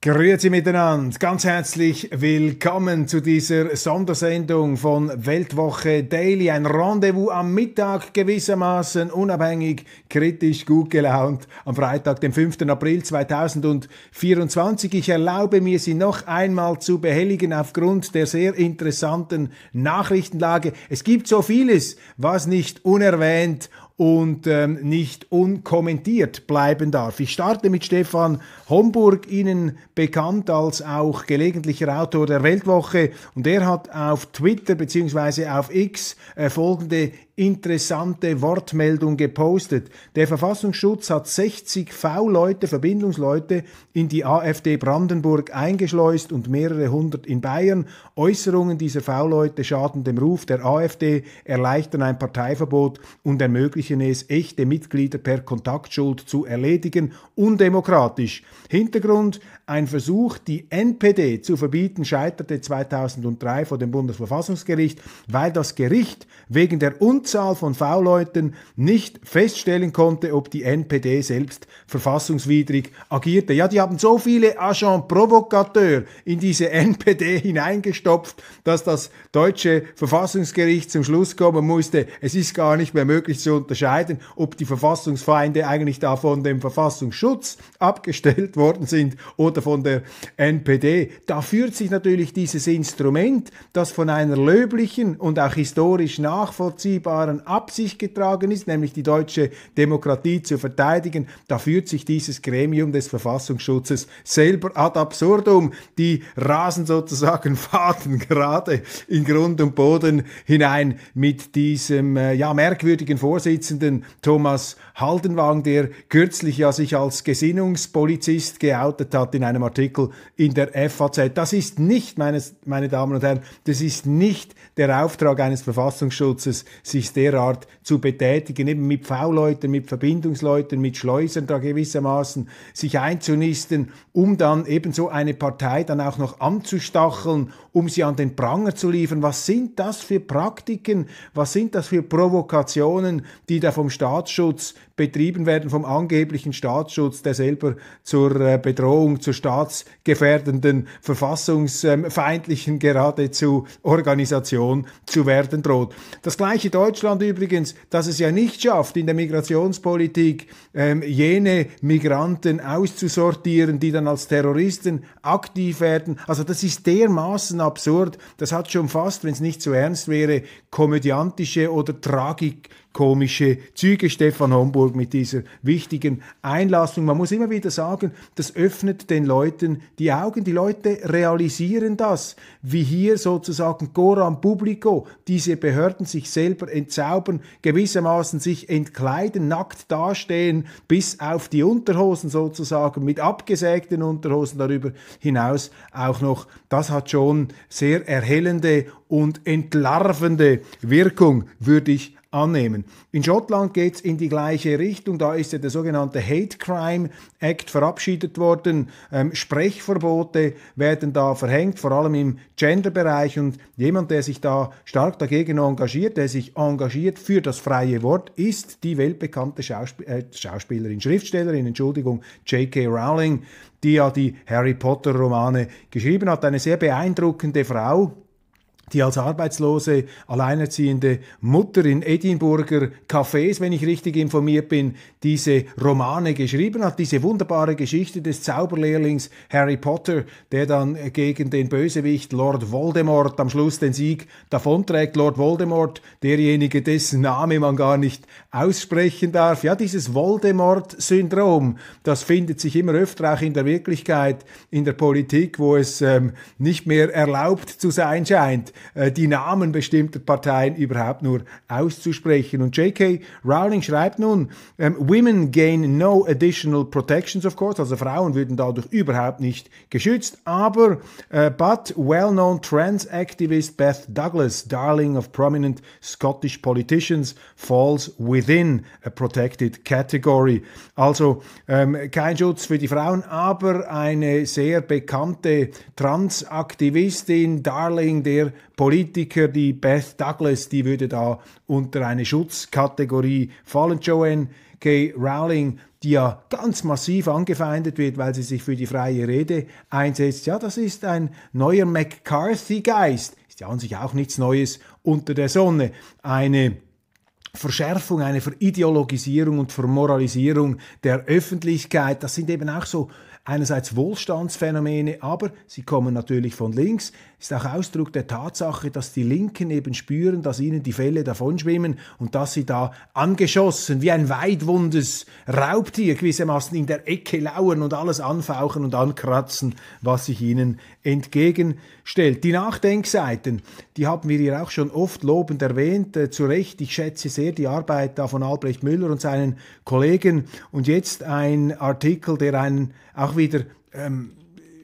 Grüezi miteinander, ganz herzlich willkommen zu dieser Sondersendung von Weltwoche Daily. Ein Rendezvous am Mittag gewissermaßen unabhängig, kritisch, gut gelaunt am Freitag, dem 5. April 2024. Ich erlaube mir, Sie noch einmal zu behelligen aufgrund der sehr interessanten Nachrichtenlage. Es gibt so vieles, was nicht unerwähnt und ähm, nicht unkommentiert bleiben darf. Ich starte mit Stefan Homburg, Ihnen bekannt als auch gelegentlicher Autor der Weltwoche. Und er hat auf Twitter bzw. auf X äh, folgende interessante Wortmeldung gepostet. Der Verfassungsschutz hat 60 V-Leute, Verbindungsleute, in die AfD Brandenburg eingeschleust und mehrere hundert in Bayern. Äußerungen dieser V-Leute schaden dem Ruf der AfD, erleichtern ein Parteiverbot und ermöglichen es, echte Mitglieder per Kontaktschuld zu erledigen. Undemokratisch. Hintergrund, ein Versuch, die NPD zu verbieten, scheiterte 2003 vor dem Bundesverfassungsgericht, weil das Gericht wegen der Unzahl von V-Leuten nicht feststellen konnte, ob die NPD selbst verfassungswidrig agierte. Ja, die haben so viele Agents provocateurs in diese NPD hineingestopft, dass das deutsche Verfassungsgericht zum Schluss kommen musste, es ist gar nicht mehr möglich zu unterscheiden, ob die Verfassungsfeinde eigentlich davon dem Verfassungsschutz abgestellt worden sind oder Berater von der NPD. Da führt sich natürlich dieses Instrument, das von einer löblichen und auch historisch nachvollziehbaren Absicht getragen ist, nämlich die deutsche Demokratie zu verteidigen, da führt sich dieses Gremium des Verfassungsschutzes selber ad absurdum. Die rasen sozusagen Faden gerade in Grund und Boden hinein mit diesem äh, ja, merkwürdigen Vorsitzenden Thomas Haldenwang, der kürzlich ja sich als Gesinnungspolizist geoutet hat in einem Artikel in der FAZ. Das ist nicht, meine, meine Damen und Herren, das ist nicht der Auftrag eines Verfassungsschutzes, sich derart zu betätigen, eben mit V-Leuten, mit Verbindungsleuten, mit Schleusern da gewissermaßen sich einzunisten, um dann ebenso eine Partei dann auch noch anzustacheln, um sie an den Pranger zu liefern. Was sind das für Praktiken? Was sind das für Provokationen, die da vom Staatsschutz betrieben werden vom angeblichen Staatsschutz, der selber zur äh, Bedrohung, zur staatsgefährdenden, verfassungsfeindlichen geradezu Organisation zu werden droht. Das gleiche Deutschland übrigens, dass es ja nicht schafft, in der Migrationspolitik ähm, jene Migranten auszusortieren, die dann als Terroristen aktiv werden. Also das ist dermaßen absurd, das hat schon fast, wenn es nicht so ernst wäre, komödiantische oder tragik komische Züge. Stefan Homburg mit dieser wichtigen Einlassung. Man muss immer wieder sagen, das öffnet den Leuten die Augen. Die Leute realisieren das, wie hier sozusagen Goram Publico diese Behörden sich selber entzaubern, gewissermaßen sich entkleiden, nackt dastehen, bis auf die Unterhosen sozusagen, mit abgesägten Unterhosen darüber hinaus auch noch. Das hat schon sehr erhellende und entlarvende Wirkung, würde ich annehmen. In Schottland geht es in die gleiche Richtung. Da ist ja der sogenannte Hate Crime Act verabschiedet worden. Ähm, Sprechverbote werden da verhängt, vor allem im Gender-Bereich. Und jemand, der sich da stark dagegen engagiert, der sich engagiert für das freie Wort, ist die weltbekannte Schauspiel äh, Schauspielerin, Schriftstellerin, Entschuldigung, J.K. Rowling, die ja die Harry Potter-Romane geschrieben hat. Eine sehr beeindruckende Frau die als arbeitslose, alleinerziehende Mutter in Edinburger Cafés, wenn ich richtig informiert bin, diese Romane geschrieben hat, diese wunderbare Geschichte des Zauberlehrlings Harry Potter, der dann gegen den Bösewicht Lord Voldemort am Schluss den Sieg davonträgt. Lord Voldemort, derjenige, dessen Name man gar nicht aussprechen darf. Ja, dieses Voldemort-Syndrom, das findet sich immer öfter auch in der Wirklichkeit, in der Politik, wo es ähm, nicht mehr erlaubt zu sein scheint, äh, die Namen bestimmter Parteien überhaupt nur auszusprechen. Und J.K. Rowling schreibt nun, ähm, Women gain no additional protections, of course, also Frauen würden dadurch überhaupt nicht geschützt, aber uh, but well-known trans activist Beth Douglas, darling of prominent Scottish politicians, falls within a protected category. Also ähm, kein Schutz für die Frauen, aber eine sehr bekannte Transaktivistin, Darling der Politiker, die Beth Douglas, die würde da unter eine Schutzkategorie fallen. Joanne K. Rowling, die ja ganz massiv angefeindet wird, weil sie sich für die freie Rede einsetzt. Ja, das ist ein neuer McCarthy-Geist. Ist ja an sich auch nichts Neues unter der Sonne. Eine Verschärfung, eine Verideologisierung und Vermoralisierung der Öffentlichkeit. Das sind eben auch so einerseits Wohlstandsphänomene, aber sie kommen natürlich von links. Ist auch Ausdruck der Tatsache, dass die Linken eben spüren, dass ihnen die Fälle davonschwimmen und dass sie da angeschossen wie ein weidwundes Raubtier gewissermaßen in der Ecke lauern und alles anfauchen und ankratzen, was sich ihnen entgegen stellt. Die Nachdenkseiten, die haben wir hier auch schon oft lobend erwähnt, äh, zu Recht. Ich schätze sehr die Arbeit da von Albrecht Müller und seinen Kollegen. Und jetzt ein Artikel, der einen auch wieder ähm,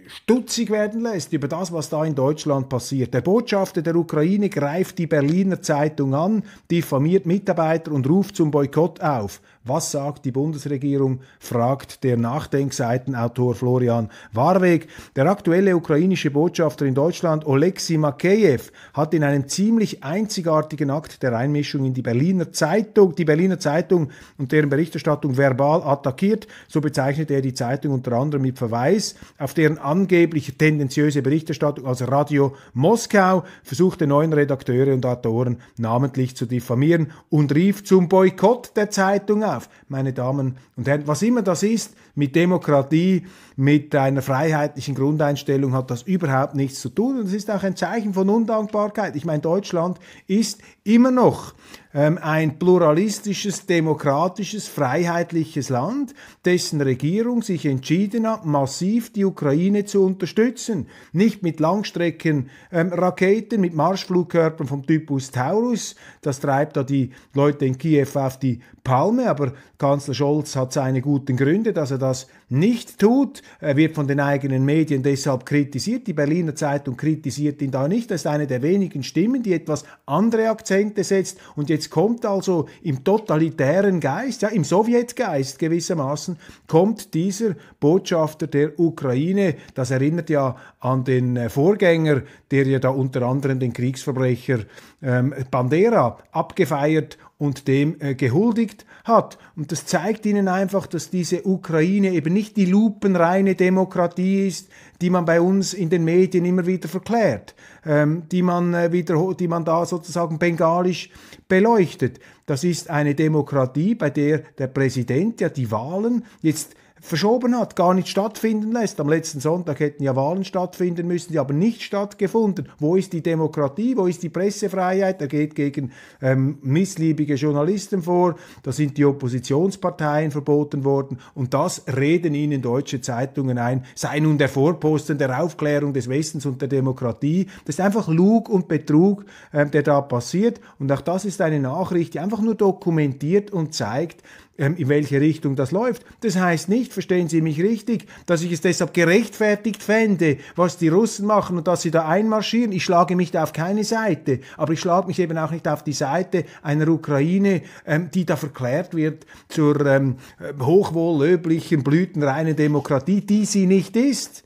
stutzig werden lässt über das, was da in Deutschland passiert. Der Botschafter der Ukraine greift die Berliner Zeitung an, diffamiert Mitarbeiter und ruft zum Boykott auf. Was sagt die Bundesregierung? fragt der Nachdenkseitenautor Florian Warweg. Der aktuelle ukrainische Botschafter in Deutschland, Oleksiy Makeyev, hat in einem ziemlich einzigartigen Akt der Einmischung in die Berliner Zeitung, die Berliner Zeitung und deren Berichterstattung verbal attackiert. So bezeichnet er die Zeitung unter anderem mit Verweis auf deren angebliche tendenziöse Berichterstattung als Radio Moskau, versuchte neuen Redakteure und Autoren namentlich zu diffamieren und rief zum Boykott der Zeitung auf. Anlauf, meine Damen und Herren. Was immer das ist, mit Demokratie, mit einer freiheitlichen Grundeinstellung hat das überhaupt nichts zu tun. Und es ist auch ein Zeichen von Undankbarkeit. Ich meine, Deutschland ist immer noch ähm, ein pluralistisches, demokratisches, freiheitliches Land, dessen Regierung sich entschieden hat, massiv die Ukraine zu unterstützen. Nicht mit Langstreckenraketen, ähm, mit Marschflugkörpern vom Typus Taurus. Das treibt da die Leute in Kiew auf die Palme. Aber Kanzler Scholz hat seine guten Gründe, dass er das nicht tut. Er wird von den eigenen Medien deshalb kritisiert. Die Berliner Zeitung kritisiert ihn da nicht. Das ist eine der wenigen Stimmen, die etwas andere Akzente setzt. Und jetzt kommt also im totalitären Geist, ja, im Sowjetgeist gewissermaßen, kommt dieser Botschafter der Ukraine. Das erinnert ja an den äh, Vorgänger, der ja da unter anderem den Kriegsverbrecher ähm, Bandera abgefeiert und dem äh, gehuldigt hat. Und das zeigt ihnen einfach, dass diese Ukraine eben nicht die lupenreine Demokratie ist, die man bei uns in den Medien immer wieder verklärt, ähm, die, man, äh, wieder, die man da sozusagen bengalisch beleuchtet. Das ist eine Demokratie, bei der der Präsident ja die Wahlen jetzt verschoben hat, gar nicht stattfinden lässt. Am letzten Sonntag hätten ja Wahlen stattfinden müssen, die aber nicht stattgefunden. Wo ist die Demokratie? Wo ist die Pressefreiheit? Er geht gegen ähm, missliebige Journalisten vor. Da sind die Oppositionsparteien verboten worden. Und das reden ihnen deutsche Zeitungen ein. Sei nun der Vorposten der Aufklärung des Westens und der Demokratie. Das ist einfach Lug und Betrug, ähm, der da passiert. Und auch das ist eine Nachricht, die einfach nur dokumentiert und zeigt, ähm, in welche Richtung das läuft. Das heißt nicht, verstehen Sie mich richtig, dass ich es deshalb gerechtfertigt fände, was die Russen machen und dass sie da einmarschieren. Ich schlage mich da auf keine Seite, aber ich schlage mich eben auch nicht auf die Seite einer Ukraine, ähm, die da verklärt wird zur ähm, hochwohllöblichen, blütenreinen Demokratie, die sie nicht ist.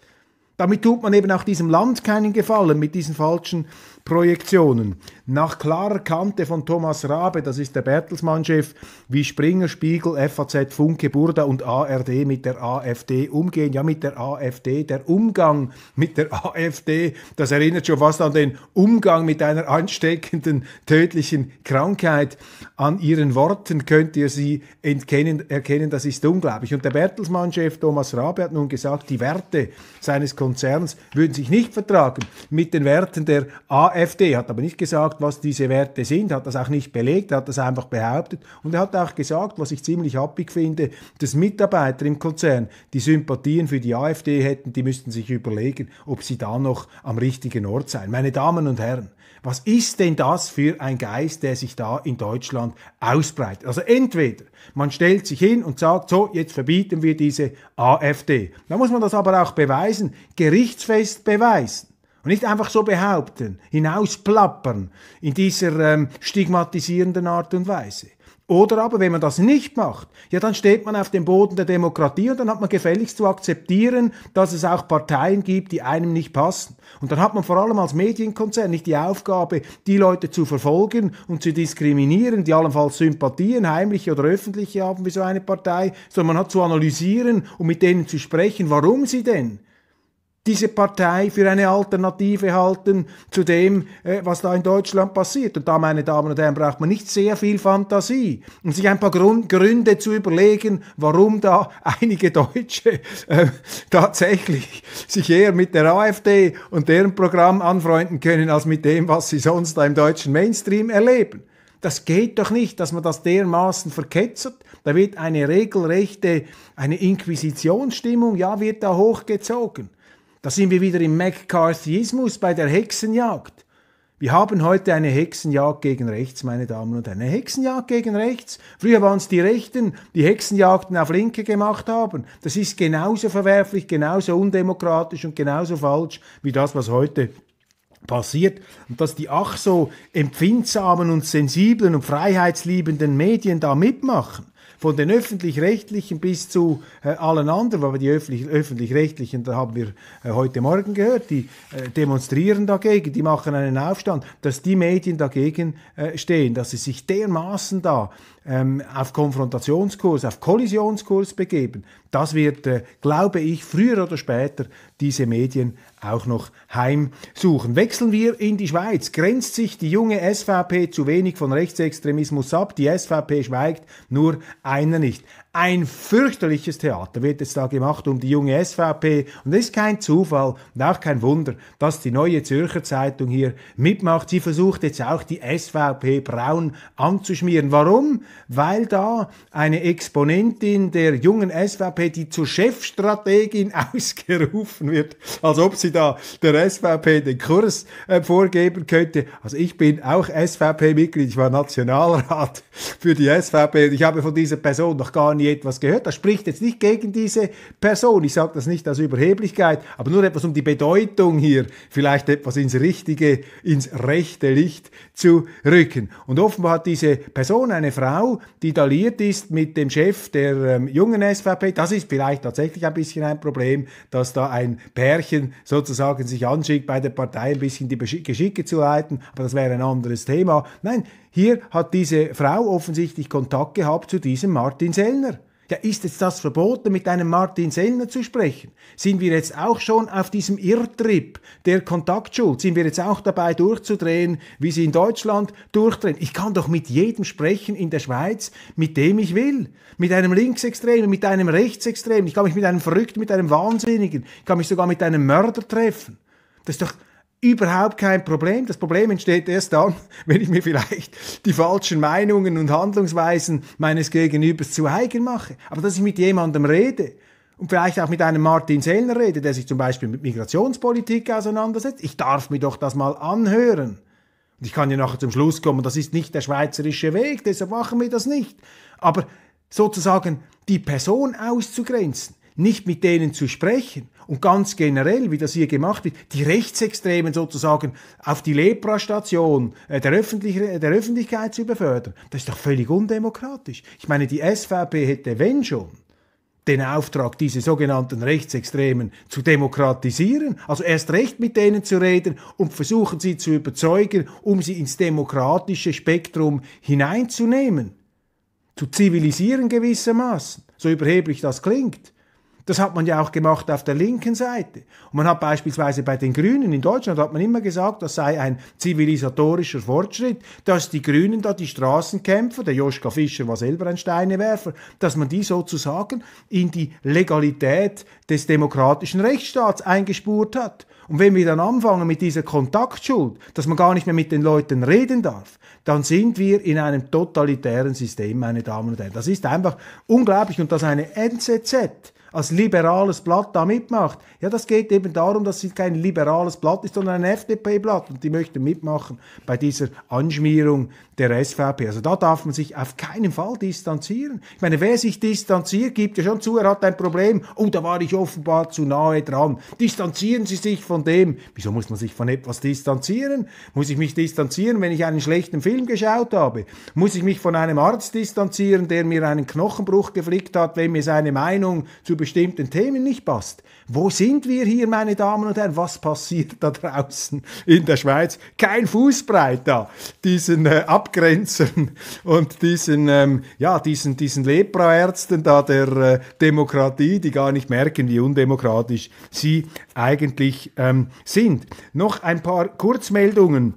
Damit tut man eben auch diesem Land keinen Gefallen mit diesen falschen Projektionen. Nach klarer Kante von Thomas Rabe, das ist der Bertelsmann-Chef, wie Springer, Spiegel, FAZ, Funke, Burda und ARD mit der AfD umgehen. Ja, mit der AfD, der Umgang mit der AfD, das erinnert schon fast an den Umgang mit einer ansteckenden, tödlichen Krankheit. An ihren Worten könnt ihr sie entkennen, erkennen, das ist unglaublich. Und der Bertelsmann-Chef Thomas Rabe hat nun gesagt, die Werte seines Konzerns würden sich nicht vertragen mit den Werten der AfD. AfD, hat aber nicht gesagt, was diese Werte sind, hat das auch nicht belegt, hat das einfach behauptet. Und er hat auch gesagt, was ich ziemlich happig finde, dass Mitarbeiter im Konzern, die Sympathien für die AfD hätten, die müssten sich überlegen, ob sie da noch am richtigen Ort seien. Meine Damen und Herren, was ist denn das für ein Geist, der sich da in Deutschland ausbreitet? Also entweder man stellt sich hin und sagt, so, jetzt verbieten wir diese AfD. Da muss man das aber auch beweisen, gerichtsfest beweisen. Und nicht einfach so behaupten, hinausplappern in dieser ähm, stigmatisierenden Art und Weise. Oder aber, wenn man das nicht macht, ja, dann steht man auf dem Boden der Demokratie und dann hat man gefälligst zu akzeptieren, dass es auch Parteien gibt, die einem nicht passen. Und dann hat man vor allem als Medienkonzern nicht die Aufgabe, die Leute zu verfolgen und zu diskriminieren, die allenfalls Sympathien, heimliche oder öffentliche haben wie so eine Partei, sondern man hat zu analysieren und mit denen zu sprechen, warum sie denn diese Partei für eine Alternative halten zu dem, äh, was da in Deutschland passiert. Und da, meine Damen und Herren, braucht man nicht sehr viel Fantasie, um sich ein paar Gründe zu überlegen, warum da einige Deutsche äh, tatsächlich sich eher mit der AfD und deren Programm anfreunden können, als mit dem, was sie sonst da im deutschen Mainstream erleben. Das geht doch nicht, dass man das dermaßen verketzert. Da wird eine regelrechte, eine Inquisitionsstimmung, ja, wird da hochgezogen. Da sind wir wieder im McCarthyismus bei der Hexenjagd. Wir haben heute eine Hexenjagd gegen rechts, meine Damen und Herren. Eine Hexenjagd gegen rechts. Früher waren es die Rechten, die Hexenjagden auf Linke gemacht haben. Das ist genauso verwerflich, genauso undemokratisch und genauso falsch wie das, was heute passiert und dass die ach so empfindsamen und sensiblen und freiheitsliebenden Medien da mitmachen von den öffentlich-rechtlichen bis zu äh, allen anderen, weil wir die öffentlich-rechtlichen, da haben wir äh, heute Morgen gehört, die äh, demonstrieren dagegen, die machen einen Aufstand, dass die Medien dagegen äh, stehen, dass sie sich dermaßen da ähm, auf Konfrontationskurs, auf Kollisionskurs begeben, das wird, äh, glaube ich, früher oder später diese Medien auch noch heimsuchen. Wechseln wir in die Schweiz. Grenzt sich die junge SVP zu wenig von Rechtsextremismus ab? Die SVP schweigt, nur einer nicht. Ein fürchterliches Theater wird jetzt da gemacht um die junge SVP und es ist kein Zufall und auch kein Wunder, dass die neue Zürcher Zeitung hier mitmacht. Sie versucht jetzt auch die SVP braun anzuschmieren. Warum? Weil da eine Exponentin der jungen SVP, die zur Chefstrategin ausgerufen wird, als ob sie da der SVP den Kurs äh, vorgeben könnte. Also ich bin auch SVP-Mitglied, ich war Nationalrat für die SVP und ich habe von dieser Person noch gar nicht Kanye etwas gehört. Das spricht jetzt nicht gegen diese Person. Ich sage das nicht als Überheblichkeit, aber nur etwas um die Bedeutung hier vielleicht etwas ins richtige, ins rechte Licht zu rücken. Und offenbar hat diese Person, eine Frau, die daliert ist mit dem Chef der ähm, jungen SVP, das ist vielleicht tatsächlich ein bisschen ein Problem, dass da ein Pärchen sozusagen sich anschickt, bei der Partei ein bisschen die Geschicke zu leiten, aber das wäre ein anderes Thema. Nein, hier hat diese Frau offensichtlich Kontakt gehabt zu diesem Martin Sellner. Ja, ist jetzt das verboten, mit einem Martin Sellner zu sprechen? Sind wir jetzt auch schon auf diesem Irrtrip der Kontaktschuld? Sind wir jetzt auch dabei durchzudrehen, wie sie in Deutschland durchdrehen? Ich kann doch mit jedem sprechen in der Schweiz, mit dem ich will. Mit einem Linksextremen, mit einem Rechtsextremen. Ich kann mich mit einem Verrückten, mit einem Wahnsinnigen. Ich kann mich sogar mit einem Mörder treffen. Das ist doch, überhaupt kein Problem. Das Problem entsteht erst dann, wenn ich mir vielleicht die falschen Meinungen und Handlungsweisen meines Gegenübers zu eigen mache. Aber dass ich mit jemandem rede und vielleicht auch mit einem Martin Sellner rede, der sich zum Beispiel mit Migrationspolitik auseinandersetzt, ich darf mir doch das mal anhören. Und ich kann ja nachher zum Schluss kommen, das ist nicht der schweizerische Weg, deshalb machen wir das nicht. Aber sozusagen die Person auszugrenzen, nicht mit denen zu sprechen und ganz generell, wie das hier gemacht wird, die Rechtsextremen sozusagen auf die Lepra-Station äh, der, Öffentlich der Öffentlichkeit zu befördern, das ist doch völlig undemokratisch. Ich meine, die SVP hätte, wenn schon, den Auftrag, diese sogenannten Rechtsextremen zu demokratisieren, also erst recht mit denen zu reden und versuchen sie zu überzeugen, um sie ins demokratische Spektrum hineinzunehmen, zu zivilisieren gewissermaßen, so überheblich das klingt. Das hat man ja auch gemacht auf der linken Seite. Und man hat beispielsweise bei den Grünen in Deutschland hat man immer gesagt, das sei ein zivilisatorischer Fortschritt, dass die Grünen da die Straßenkämpfer, der Joschka Fischer war selber ein Steinewerfer, dass man die sozusagen in die Legalität des demokratischen Rechtsstaats eingespurt hat. Und wenn wir dann anfangen mit dieser Kontaktschuld, dass man gar nicht mehr mit den Leuten reden darf, dann sind wir in einem totalitären System, meine Damen und Herren. Das ist einfach unglaublich und das eine NZZ als liberales Blatt da mitmacht. Ja, das geht eben darum, dass sie kein liberales Blatt ist, sondern ein FDP-Blatt und die möchten mitmachen bei dieser Anschmierung der SVP. Also da darf man sich auf keinen Fall distanzieren. Ich meine, wer sich distanziert, gibt ja schon zu, er hat ein Problem. Oh, da war ich offenbar zu nahe dran. Distanzieren Sie sich von dem. Wieso muss man sich von etwas distanzieren? Muss ich mich distanzieren, wenn ich einen schlechten Film geschaut habe? Muss ich mich von einem Arzt distanzieren, der mir einen Knochenbruch geflickt hat, wenn mir seine Meinung zu bestimmten Themen nicht passt? Wo sind wir hier, meine Damen und Herren? Was passiert da draußen in der Schweiz? Kein Fußbreit da, diesen äh, Abgrenzen und diesen, ähm, ja, diesen, diesen Lepraärzten da der äh, Demokratie, die gar nicht merken, wie undemokratisch sie eigentlich ähm, sind. Noch ein paar Kurzmeldungen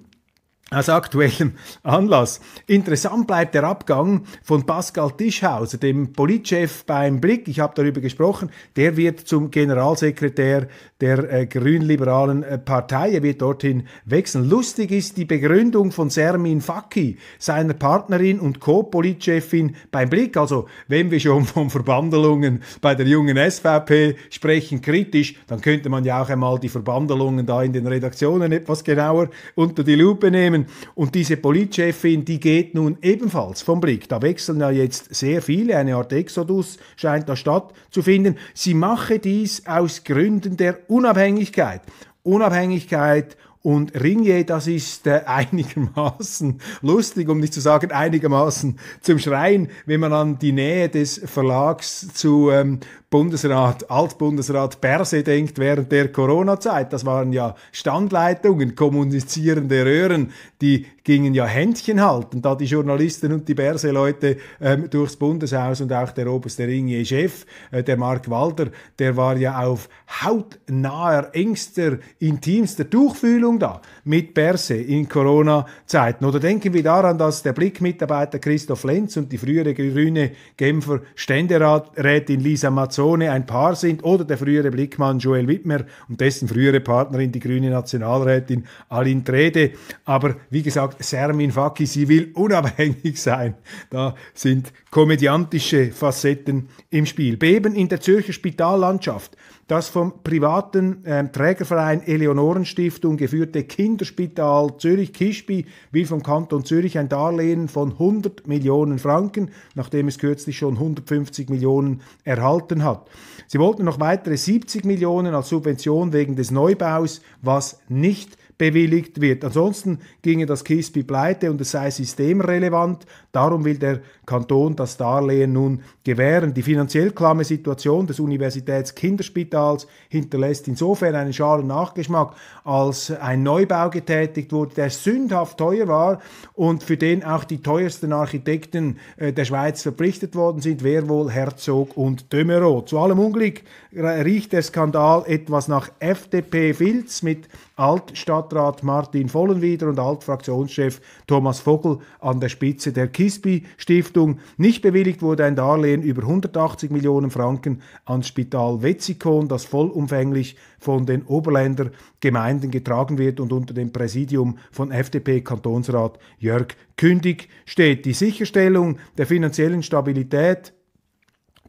aus aktuellem Anlass. Interessant bleibt der Abgang von Pascal Tischhauser, dem Politchef beim Blick. Ich habe darüber gesprochen. Der wird zum Generalsekretär der äh, grünliberalen äh, Partei. Er wird dorthin wechseln. Lustig ist die Begründung von Sermin Faki, seiner Partnerin und Co-Politchefin beim Blick. Also, wenn wir schon von Verbandelungen bei der jungen SVP sprechen, kritisch, dann könnte man ja auch einmal die Verbandelungen da in den Redaktionen etwas genauer unter die Lupe nehmen können. Und diese Politchefin, die geht nun ebenfalls vom Blick. Da wechseln ja jetzt sehr viele, eine Art Exodus scheint da stattzufinden. Sie mache dies aus Gründen der Unabhängigkeit. Unabhängigkeit und Ringier, das ist äh, einigermaßen lustig, um nicht zu sagen einigermaßen zum Schreien, wenn man an die Nähe des Verlags zu ähm, Bundesrat, Altbundesrat Berse denkt während der Corona-Zeit. Das waren ja Standleitungen, kommunizierende Röhren, die gingen ja Händchen halten, da die Journalisten und die Berse-Leute ähm, durchs Bundeshaus und auch der oberste Ringier-Chef, äh, der Mark Walder, der war ja auf hautnaher, engster, intimster Tuchfühlung da mit Berse in Corona-Zeiten. Oder denken wir daran, dass der Blick-Mitarbeiter Christoph Lenz und die frühere grüne Genfer Ständerätin Lisa Mazzoni Persone ein Paar sind oder der frühere Blickmann Joel Wittmer und dessen frühere Partnerin, die grüne Nationalrätin Aline Trede. Aber wie gesagt, Sermin Faki, sie will unabhängig sein. Da sind komödiantische Facetten im Spiel. Beben in der Zürcher Spitallandschaft. Das vom privaten äh, Trägerverein Eleonorenstiftung geführte Kinderspital Zürich-Kischbi will vom Kanton Zürich ein Darlehen von 100 Millionen Franken, nachdem es kürzlich schon 150 Millionen erhalten hat hat. Sie wollten noch weitere 70 Millionen als Subvention wegen des Neubaus, was nicht bewilligt wird. Ansonsten ginge das KISPI pleite und es sei systemrelevant. Darum will der Kanton das Darlehen nun gewähren. Die finanziell klamme Situation des Universitätskinderspitals hinterlässt insofern einen schalen Nachgeschmack, als ein Neubau getätigt wurde, der sündhaft teuer war und für den auch die teuersten Architekten äh, der Schweiz verpflichtet worden sind, wer wohl Herzog und Dömerow. Zu allem Unglück äh, riecht der Skandal etwas nach FDP-Filz mit Altstadt Stadtrat Martin Vollenwieder und Altfraktionschef Thomas Vogel an der Spitze der Kispi-Stiftung. Nicht bewilligt wurde ein Darlehen über 180 Millionen Franken ans Spital Wetzikon, das vollumfänglich von den Oberländer Gemeinden getragen wird und unter dem Präsidium von FDP-Kantonsrat Jörg Kündig steht. Die Sicherstellung der finanziellen Stabilität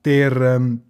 der ähm,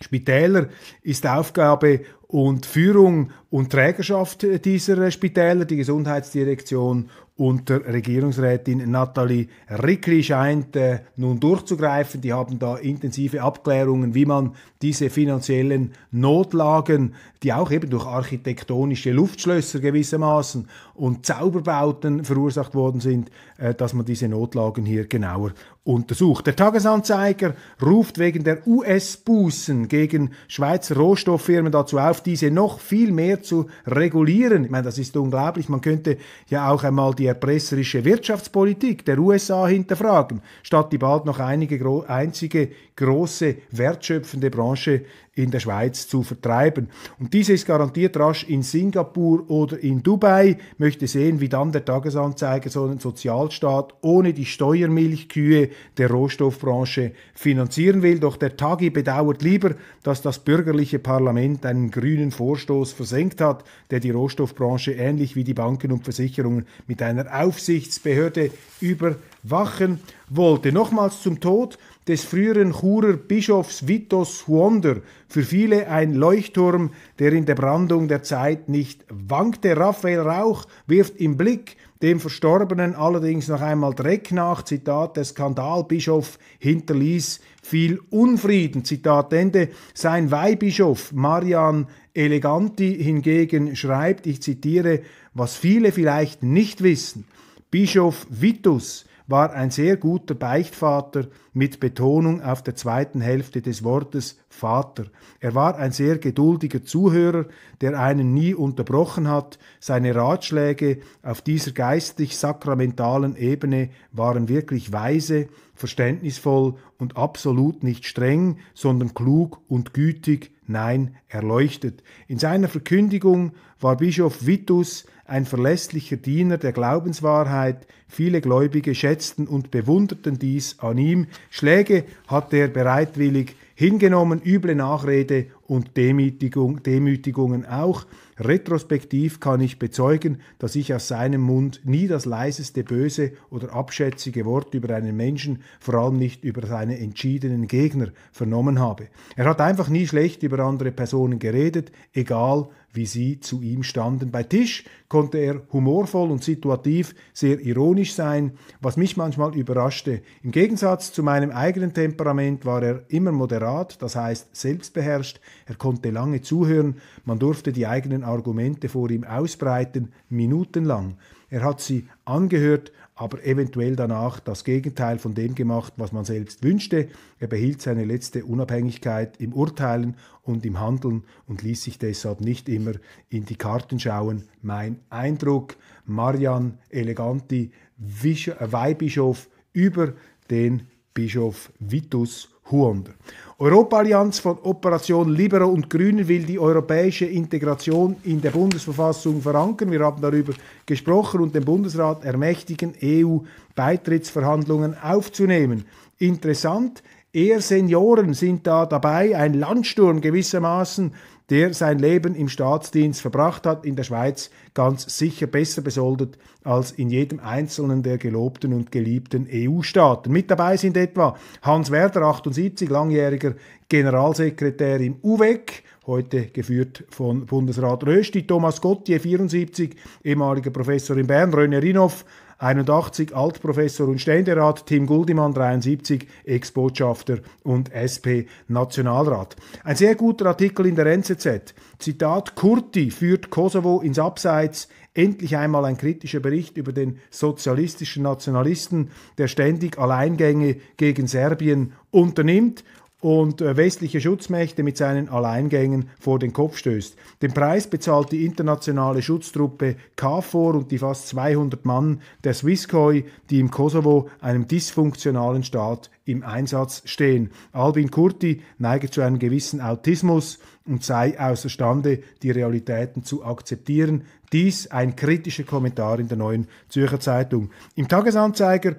Spitäler ist Aufgabe und Führung und Trägerschaft dieser Spitäler, die Gesundheitsdirektion unter Regierungsrätin Nathalie Rickli scheint äh, nun durchzugreifen. Die haben da intensive Abklärungen, wie man diese finanziellen Notlagen, die auch eben durch architektonische Luftschlösser gewissermaßen und Zauberbauten verursacht worden sind, äh, dass man diese Notlagen hier genauer untersucht. Der Tagesanzeiger ruft wegen der US-Bußen gegen Schweizer Rohstofffirmen dazu auf, diese noch viel mehr zu regulieren. Ich meine, das ist unglaublich. Man könnte ja auch einmal die erpresserische Wirtschaftspolitik der USA hinterfragen, statt die bald noch einige, einzige große wertschöpfende Branche in der Schweiz zu vertreiben. Und diese ist garantiert rasch in Singapur oder in Dubai. Ich möchte sehen, wie dann der Tagesanzeiger so einen Sozialstaat ohne die Steuermilchkühe der Rohstoffbranche finanzieren will. Doch der Tagi bedauert lieber, dass das bürgerliche Parlament einen grünen Vorstoß versenkt hat, der die Rohstoffbranche ähnlich wie die Banken und Versicherungen mit einer Aufsichtsbehörde überwachen wollte nochmals zum Tod des früheren Churer Bischofs Vitos Huonder für viele ein Leuchtturm, der in der Brandung der Zeit nicht wankte. Raphael Rauch wirft im Blick dem Verstorbenen allerdings noch einmal Dreck nach. Zitat, der Skandalbischof hinterließ viel Unfrieden. Zitat Ende. Sein Weihbischof Marian Eleganti hingegen schreibt, ich zitiere, was viele vielleicht nicht wissen. Bischof Vitus war ein sehr guter Beichtvater mit Betonung auf der zweiten Hälfte des Wortes Vater. Er war ein sehr geduldiger Zuhörer, der einen nie unterbrochen hat. Seine Ratschläge auf dieser geistig sakramentalen Ebene waren wirklich weise, verständnisvoll und absolut nicht streng, sondern klug und gütig nein, erleuchtet. In seiner Verkündigung war Bischof Vitus ein verlässlicher Diener der Glaubenswahrheit. Viele Gläubige schätzten und bewunderten dies an ihm. Schläge hatte er bereitwillig hingenommen, üble Nachrede und Demütigung, Demütigungen auch. Retrospektiv kann ich bezeugen, dass ich aus seinem Mund nie das leiseste böse oder abschätzige Wort über einen Menschen, vor allem nicht über seine entschiedenen Gegner, vernommen habe. Er hat einfach nie schlecht über andere Personen geredet, egal wie sie zu ihm standen. Bei Tisch konnte er humorvoll und situativ sehr ironisch sein, was mich manchmal überraschte. Im Gegensatz zu meinem eigenen Temperament war er immer moderat, das heißt selbstbeherrscht. Er konnte lange zuhören, man durfte die eigenen Argumente vor ihm ausbreiten, minutenlang. Er hat sie angehört, aber eventuell danach das Gegenteil von dem gemacht, was man selbst wünschte. Er behielt seine letzte Unabhängigkeit im Urteilen und im Handeln und ließ sich deshalb nicht immer in die Karten schauen. Mein Eindruck, Marian Eleganti, Weihbischof über den Bischof Vitus Huander. Europaallianz von Operation Libero und Grünen will die europäische Integration in der Bundesverfassung verankern. Wir haben darüber gesprochen und den Bundesrat ermächtigen, EU-Beitrittsverhandlungen aufzunehmen. Interessant, eher Senioren sind da dabei, ein Landsturm gewissermaßen der sein Leben im Staatsdienst verbracht hat, in der Schweiz ganz sicher besser besoldet als in jedem einzelnen der gelobten und geliebten EU-Staaten. Mit dabei sind etwa Hans Werder, 78, langjähriger Generalsekretär im UVEC, heute geführt von Bundesrat Rösti, Thomas Gottier, 74, ehemaliger Professor in Bern, René Rinoff, 81 Altprofessor und Ständerat, Tim Guldimann 73 Ex-Botschafter und SP-Nationalrat. Ein sehr guter Artikel in der NZZ. Zitat, Kurti führt Kosovo ins Abseits, endlich einmal ein kritischer Bericht über den sozialistischen Nationalisten, der ständig Alleingänge gegen Serbien unternimmt und äh, westliche Schutzmächte mit seinen Alleingängen vor den Kopf stößt. Den Preis bezahlt die internationale Schutztruppe KFOR und die fast 200 Mann der Swisscoi, die im Kosovo, einem dysfunktionalen Staat, im Einsatz stehen. Albin Kurti neige zu einem gewissen Autismus und sei außerstande, die Realitäten zu akzeptieren. Dies ein kritischer Kommentar in der neuen Zürcher Zeitung. Im Tagesanzeiger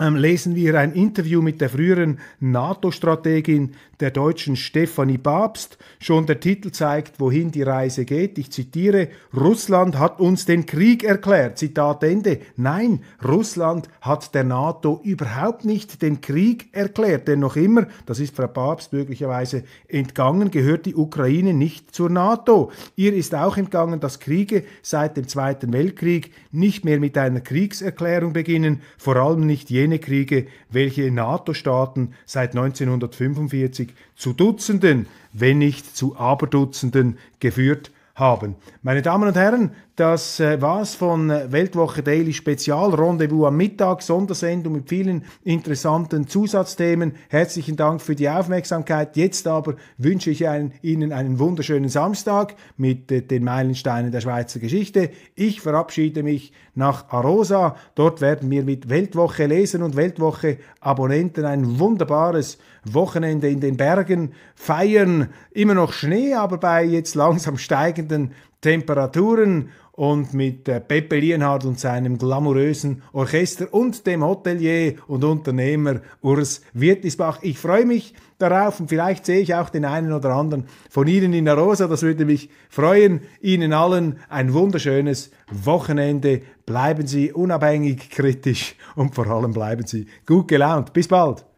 ähm, lesen wir ein Interview mit der früheren NATO-Strategin der deutschen Stefanie Babst. Schon der Titel zeigt, wohin die Reise geht. Ich zitiere, Russland hat uns den Krieg erklärt. Zitat Ende. Nein, Russland hat der NATO überhaupt nicht den Krieg erklärt. Denn noch immer, das ist Frau Babst möglicherweise entgangen, gehört die Ukraine nicht zur NATO. Ihr ist auch entgangen, dass Kriege seit dem Zweiten Weltkrieg nicht mehr mit einer Kriegserklärung beginnen, vor allem nicht jene Kriege, welche NATO-Staaten seit 1945 zu Dutzenden, wenn nicht zu Aberdutzenden geführt haben. Meine Damen und Herren, das äh, war's von äh, Weltwoche Daily Spezial. Rendezvous am Mittag, Sondersendung mit vielen interessanten Zusatzthemen. Herzlichen Dank für die Aufmerksamkeit. Jetzt aber wünsche ich Ihnen einen wunderschönen Samstag mit äh, den Meilensteinen der Schweizer Geschichte. Ich verabschiede mich nach Arosa. Dort werden wir mit Weltwoche lesen und Weltwoche Abonnenten ein wunderbares Wochenende in den Bergen feiern. Immer noch Schnee, aber bei jetzt langsam steigenden Temperaturen und mit äh, Pepe Lienhardt und seinem glamourösen Orchester und dem Hotelier und Unternehmer Urs Wirtisbach. Ich freue mich darauf und vielleicht sehe ich auch den einen oder anderen von Ihnen in der Rosa. Das würde mich freuen. Ihnen allen ein wunderschönes Wochenende. Bleiben Sie unabhängig, kritisch und vor allem bleiben Sie gut gelaunt. Bis bald.